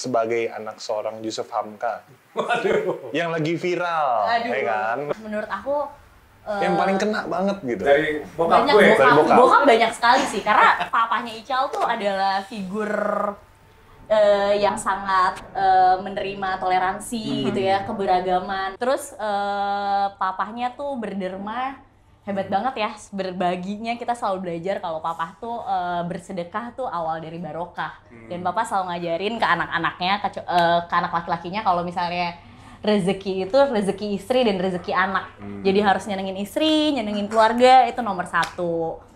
sebagai anak seorang Yusuf Hamka Waduh. yang lagi viral, Aduh. ya kan? Menurut aku eh, yang paling kena banget gitu dari bokap banyak, gue bokap, dari bokap. bokap banyak sekali sih karena papanya Ical tuh adalah figur uh, yang sangat uh, menerima toleransi mm -hmm. gitu ya keberagaman terus uh, papahnya tuh berderma hebat banget ya berbaginya kita selalu belajar kalau papa tuh e, bersedekah tuh awal dari barokah dan hmm. papa selalu ngajarin ke anak-anaknya ke, e, ke anak laki-lakinya kalau misalnya rezeki itu rezeki istri dan rezeki anak hmm. jadi harus nyenengin istri nyenengin keluarga itu nomor satu